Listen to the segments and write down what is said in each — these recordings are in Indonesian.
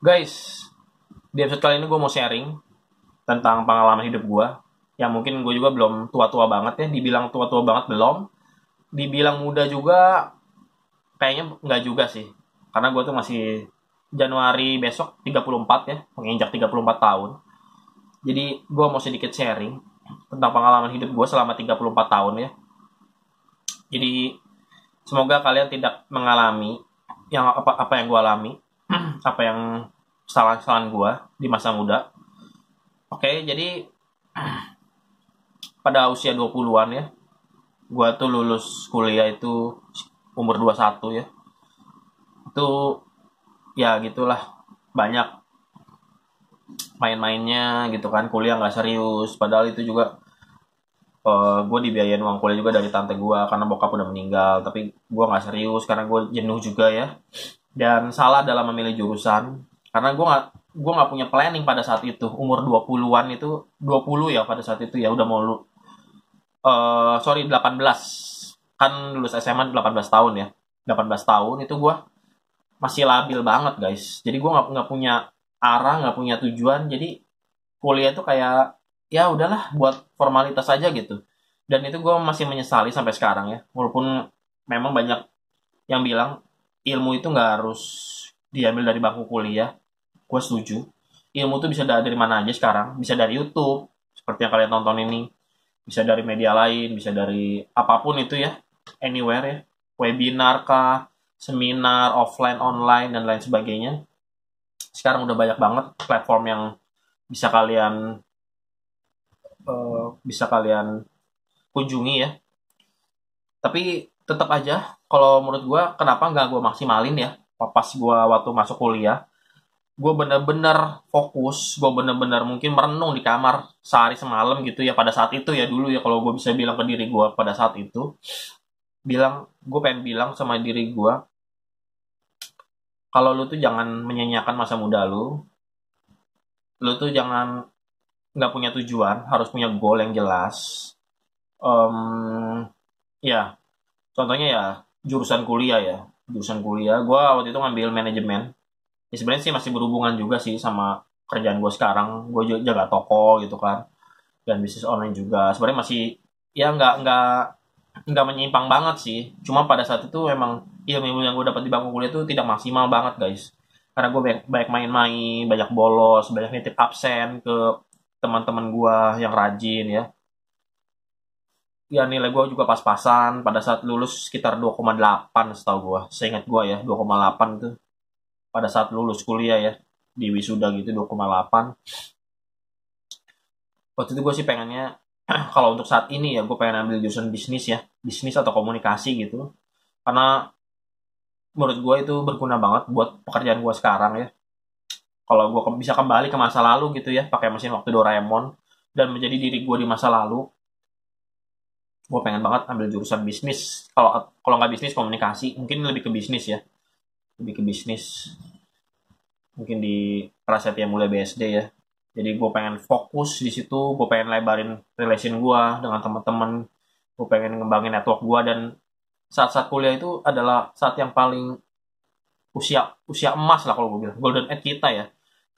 Guys, di episode kali ini gue mau sharing tentang pengalaman hidup gue. Yang mungkin gue juga belum tua-tua banget ya. Dibilang tua-tua banget belum. Dibilang muda juga kayaknya nggak juga sih. Karena gue tuh masih Januari besok 34 ya. Menginjak 34 tahun. Jadi gue mau sedikit sharing tentang pengalaman hidup gue selama 34 tahun ya. Jadi semoga kalian tidak mengalami yang apa apa yang gue alami, apa yang salah-salah gue di masa muda. Oke, jadi pada usia 20-an ya, gue tuh lulus kuliah itu umur 21 ya. Itu ya gitulah banyak main-mainnya gitu kan kuliah nggak serius padahal itu juga uh, eh, gue dibiayain uang kuliah juga dari tante gue karena bokap udah meninggal tapi gue nggak serius karena gue jenuh juga ya dan salah dalam memilih jurusan karena gue nggak gue nggak punya planning pada saat itu umur 20-an itu 20 ya pada saat itu ya udah mau lu uh, sorry 18 kan lulus SMA 18 tahun ya 18 tahun itu gue masih labil banget guys jadi gue nggak nggak punya arah nggak punya tujuan jadi kuliah itu kayak ya udahlah buat formalitas aja gitu dan itu gue masih menyesali sampai sekarang ya walaupun memang banyak yang bilang ilmu itu nggak harus diambil dari bangku kuliah gue setuju ilmu itu bisa dari mana aja sekarang bisa dari YouTube seperti yang kalian tonton ini bisa dari media lain bisa dari apapun itu ya anywhere ya webinar kah seminar offline online dan lain sebagainya sekarang udah banyak banget platform yang bisa kalian uh, bisa kalian kunjungi ya tapi tetap aja kalau menurut gue kenapa nggak gue maksimalin ya pas gue waktu masuk kuliah gue bener-bener fokus gue bener-bener mungkin merenung di kamar sehari semalam gitu ya pada saat itu ya dulu ya kalau gue bisa bilang ke diri gue pada saat itu bilang gue pengen bilang sama diri gue kalau lu tuh jangan menyanyiakan masa muda lu lu tuh jangan nggak punya tujuan harus punya goal yang jelas um, ya contohnya ya jurusan kuliah ya jurusan kuliah gue waktu itu ngambil manajemen ya sebenarnya sih masih berhubungan juga sih sama kerjaan gue sekarang gue jaga toko gitu kan dan bisnis online juga sebenarnya masih ya nggak nggak nggak menyimpang banget sih cuma pada saat itu emang ilmu-ilmu yang gue dapat di bangku kuliah itu tidak maksimal banget guys karena gue banyak, main-main banyak bolos banyak nitip absen ke teman-teman gue yang rajin ya ya nilai gue juga pas-pasan pada saat lulus sekitar 2,8 setahu gue seingat gue ya 2,8 tuh pada saat lulus kuliah ya di wisuda gitu 2,8 waktu itu gue sih pengennya kalau untuk saat ini ya gue pengen ambil jurusan bisnis ya bisnis atau komunikasi gitu karena menurut gue itu berguna banget buat pekerjaan gue sekarang ya kalau gue bisa kembali ke masa lalu gitu ya pakai mesin waktu Doraemon dan menjadi diri gue di masa lalu gue pengen banget ambil jurusan bisnis kalau kalau nggak bisnis komunikasi mungkin lebih ke bisnis ya lebih ke bisnis mungkin di Prasetya mulai BSD ya jadi gue pengen fokus di situ gue pengen lebarin relation gue dengan teman-teman gue pengen ngembangin network gue dan saat-saat kuliah itu adalah saat yang paling usia usia emas lah kalau gue bilang golden age kita ya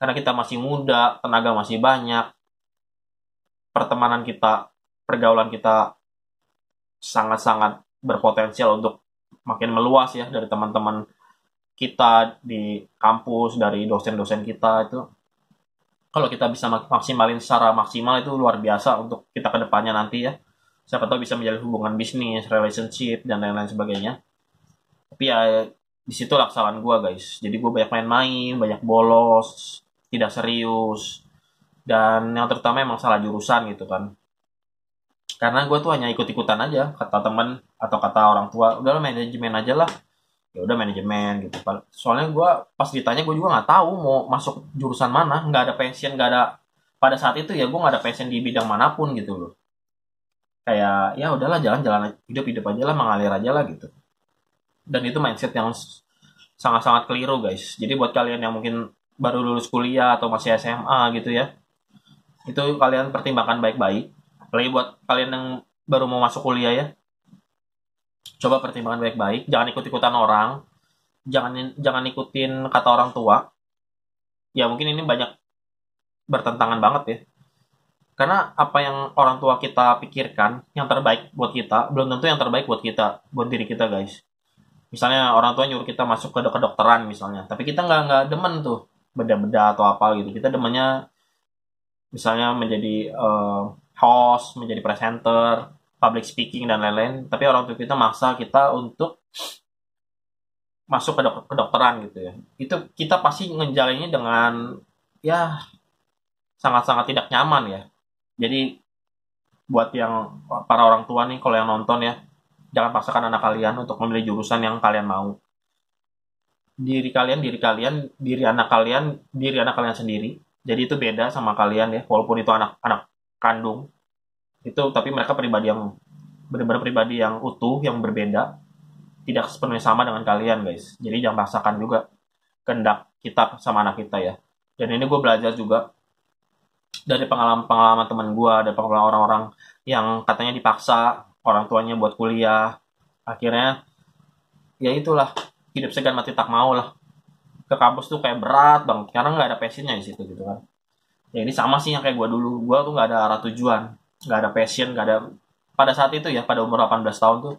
karena kita masih muda tenaga masih banyak pertemanan kita pergaulan kita sangat-sangat berpotensial untuk makin meluas ya dari teman-teman kita di kampus dari dosen-dosen kita itu kalau kita bisa maksimalin secara maksimal itu luar biasa untuk kita kedepannya nanti ya siapa tahu bisa menjalin hubungan bisnis relationship dan lain-lain sebagainya tapi ya di situ kesalahan gue guys jadi gue banyak main-main banyak bolos tidak serius dan yang terutama emang salah jurusan gitu kan karena gue tuh hanya ikut-ikutan aja kata temen atau kata orang tua udah lo manajemen aja lah ya udah manajemen gitu soalnya gue pas ditanya gue juga nggak tahu mau masuk jurusan mana nggak ada pensiun nggak ada pada saat itu ya gue nggak ada passion di bidang manapun gitu loh kayak ya udahlah jalan-jalan hidup hidup aja lah mengalir aja lah gitu dan itu mindset yang sangat-sangat keliru guys jadi buat kalian yang mungkin baru lulus kuliah atau masih SMA gitu ya itu kalian pertimbangkan baik-baik lagi buat kalian yang baru mau masuk kuliah ya coba pertimbangkan baik-baik jangan ikut-ikutan orang jangan jangan ikutin kata orang tua ya mungkin ini banyak bertentangan banget ya karena apa yang orang tua kita pikirkan yang terbaik buat kita belum tentu yang terbaik buat kita buat diri kita guys misalnya orang tua nyuruh kita masuk ke kedokteran misalnya tapi kita nggak nggak demen tuh beda-beda atau apa gitu kita demennya misalnya menjadi uh, host menjadi presenter public speaking dan lain-lain tapi orang tua kita maksa kita untuk masuk ke dok kedokteran gitu ya itu kita pasti ngejalannya dengan ya sangat-sangat tidak nyaman ya jadi buat yang para orang tua nih kalau yang nonton ya, jangan paksakan anak kalian untuk memilih jurusan yang kalian mau. Diri kalian, diri kalian, diri anak kalian, diri anak kalian sendiri. Jadi itu beda sama kalian ya, walaupun itu anak-anak kandung. Itu tapi mereka pribadi yang benar-benar pribadi yang utuh, yang berbeda. Tidak sepenuhnya sama dengan kalian, guys. Jadi jangan paksakan juga kendak kita sama anak kita ya. Dan ini gue belajar juga dari pengalaman-pengalaman teman gue dari pengalaman orang-orang yang katanya dipaksa orang tuanya buat kuliah akhirnya ya itulah hidup segan mati tak mau lah ke kampus tuh kayak berat banget karena nggak ada passionnya di situ gitu kan ya ini sama sih yang kayak gue dulu gue tuh nggak ada arah tujuan nggak ada passion nggak ada pada saat itu ya pada umur 18 tahun tuh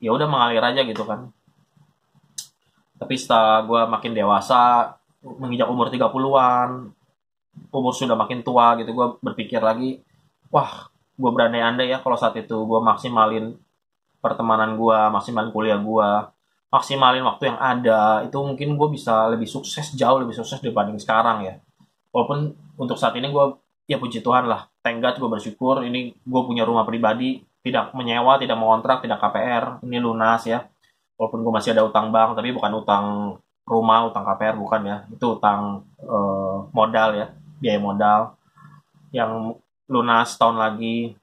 ya udah mengalir aja gitu kan tapi setelah gue makin dewasa menginjak umur 30-an umur sudah makin tua gitu gue berpikir lagi wah gue berandai-andai ya kalau saat itu gue maksimalin pertemanan gue maksimalin kuliah gue maksimalin waktu yang ada itu mungkin gue bisa lebih sukses jauh lebih sukses dibanding sekarang ya walaupun untuk saat ini gue ya puji Tuhan lah tenggat gue bersyukur ini gue punya rumah pribadi tidak menyewa tidak mengontrak tidak KPR ini lunas ya walaupun gue masih ada utang bank tapi bukan utang rumah, utang KPR bukan ya. Itu utang eh, modal ya, biaya modal yang lunas tahun lagi.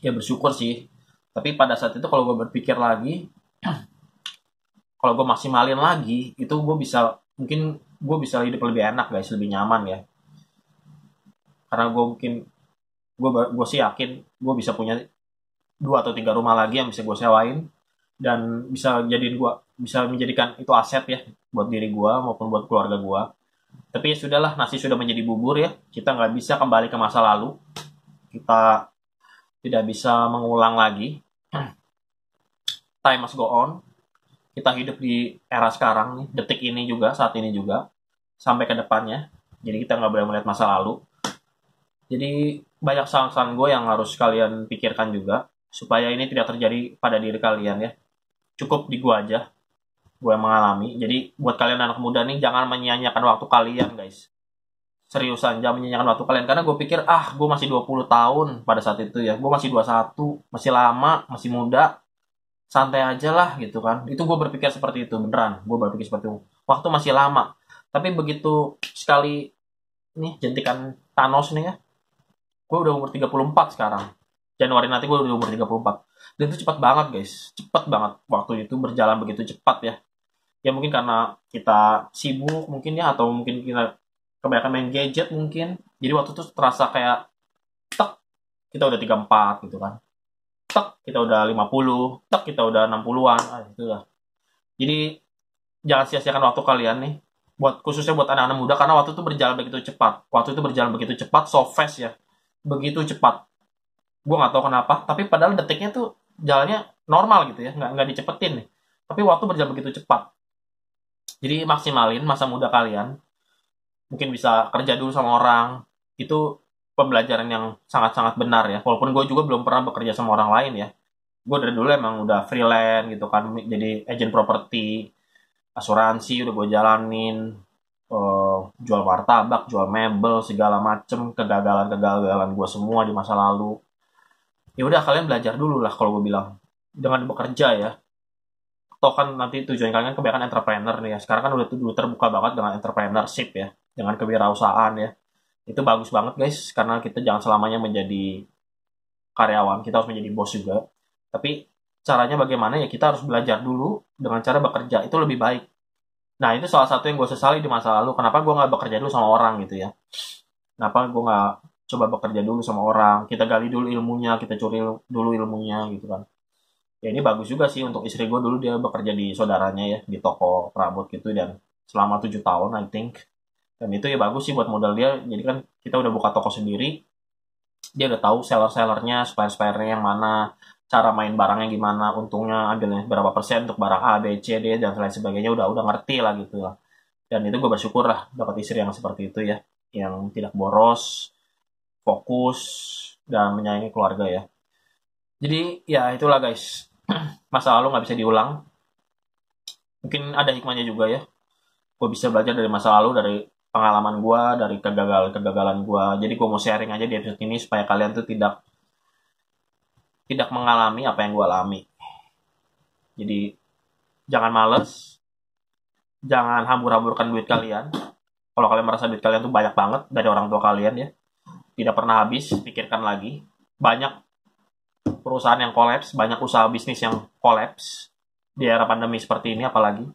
Ya bersyukur sih. Tapi pada saat itu kalau gue berpikir lagi, kalau gue maksimalin lagi, itu gue bisa mungkin gue bisa hidup lebih enak guys, lebih nyaman ya. Karena gue mungkin gue gue sih yakin gue bisa punya dua atau tiga rumah lagi yang bisa gue sewain dan bisa jadiin gue bisa menjadikan itu aset ya buat diri gua maupun buat keluarga gua. Tapi ya sudahlah, nasi sudah menjadi bubur ya. Kita nggak bisa kembali ke masa lalu. Kita tidak bisa mengulang lagi. Time must go on. Kita hidup di era sekarang nih, detik ini juga, saat ini juga, sampai ke depannya. Jadi kita nggak boleh melihat masa lalu. Jadi banyak saran-saran gue yang harus kalian pikirkan juga supaya ini tidak terjadi pada diri kalian ya. Cukup di gue aja, gue mengalami. Jadi buat kalian anak muda nih jangan menyanyiakan waktu kalian guys. Seriusan jangan menyia-nyiakan waktu kalian karena gue pikir ah gue masih 20 tahun pada saat itu ya. Gue masih 21, masih lama, masih muda. Santai aja lah gitu kan. Itu gue berpikir seperti itu beneran. Gue berpikir seperti itu. Waktu masih lama. Tapi begitu sekali nih jentikan Thanos nih ya. Gue udah umur 34 sekarang. Januari nanti gue udah umur 34. Dan itu cepat banget guys, cepat banget. Waktu itu berjalan begitu cepat ya ya mungkin karena kita sibuk mungkin ya atau mungkin kita kebanyakan main gadget mungkin jadi waktu itu terasa kayak tek kita udah 34 gitu kan tek kita udah 50 tek kita udah 60-an ah, gitu lah jadi jangan sia-siakan waktu kalian nih buat khususnya buat anak-anak muda karena waktu itu berjalan begitu cepat waktu itu berjalan begitu cepat so fast ya begitu cepat gue nggak tahu kenapa tapi padahal detiknya tuh jalannya normal gitu ya nggak nggak dicepetin nih tapi waktu berjalan begitu cepat jadi maksimalin masa muda kalian. Mungkin bisa kerja dulu sama orang. Itu pembelajaran yang sangat-sangat benar ya. Walaupun gue juga belum pernah bekerja sama orang lain ya. Gue dari dulu emang udah freelance gitu kan. Jadi agent properti, asuransi udah gue jalanin. Uh, jual martabak, jual mebel, segala macem. Kegagalan-kegagalan gue semua di masa lalu. Ya udah kalian belajar dulu lah kalau gue bilang. Dengan bekerja ya toh kan nanti tujuan kalian kan kebanyakan entrepreneur nih ya. Sekarang kan udah udah terbuka banget dengan entrepreneurship ya, dengan kewirausahaan ya. Itu bagus banget guys, karena kita jangan selamanya menjadi karyawan, kita harus menjadi bos juga. Tapi caranya bagaimana ya kita harus belajar dulu dengan cara bekerja, itu lebih baik. Nah itu salah satu yang gue sesali di masa lalu, kenapa gue gak bekerja dulu sama orang gitu ya. Kenapa gue gak coba bekerja dulu sama orang, kita gali dulu ilmunya, kita curi dulu ilmunya gitu kan ya ini bagus juga sih untuk istri gue dulu dia bekerja di saudaranya ya di toko perabot gitu dan selama tujuh tahun I think dan itu ya bagus sih buat modal dia jadi kan kita udah buka toko sendiri dia udah tahu seller-sellernya supplier-suppliernya yang mana cara main barangnya gimana untungnya ambilnya berapa persen untuk barang A B C D dan lain sebagainya udah udah ngerti lah gitu lah dan itu gue bersyukur lah dapat istri yang seperti itu ya yang tidak boros fokus dan menyayangi keluarga ya jadi ya itulah guys masa lalu nggak bisa diulang mungkin ada hikmahnya juga ya gue bisa belajar dari masa lalu dari pengalaman gue dari kegagalan kegagalan gue jadi gue mau sharing aja di episode ini supaya kalian tuh tidak tidak mengalami apa yang gue alami jadi jangan males jangan hambur-hamburkan duit kalian kalau kalian merasa duit kalian tuh banyak banget dari orang tua kalian ya tidak pernah habis pikirkan lagi banyak perusahaan yang kolaps, banyak usaha bisnis yang kolaps di era pandemi seperti ini apalagi.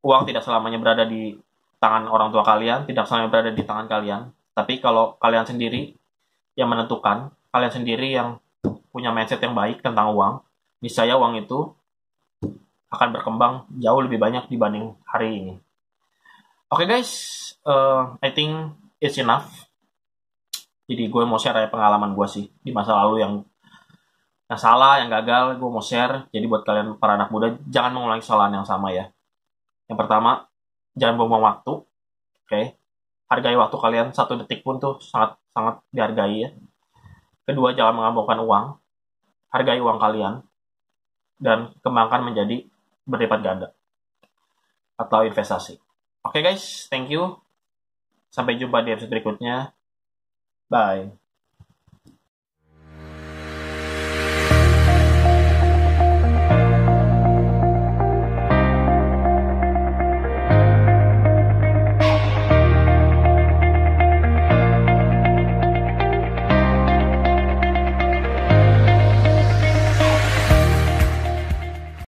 Uang tidak selamanya berada di tangan orang tua kalian, tidak selamanya berada di tangan kalian. Tapi kalau kalian sendiri yang menentukan, kalian sendiri yang punya mindset yang baik tentang uang, niscaya uang itu akan berkembang jauh lebih banyak dibanding hari ini. Oke okay guys, uh, I think it's enough. Jadi gue mau share pengalaman gue sih di masa lalu yang yang salah, yang gagal, gue mau share. Jadi buat kalian para anak muda, jangan mengulangi kesalahan yang sama ya. Yang pertama, jangan buang-buang waktu. Oke. Okay? Hargai waktu kalian, satu detik pun tuh sangat sangat dihargai ya. Kedua, jangan mengambilkan uang. Hargai uang kalian. Dan kembangkan menjadi berlipat ganda. Atau investasi. Oke okay guys, thank you. Sampai jumpa di episode berikutnya. Bye.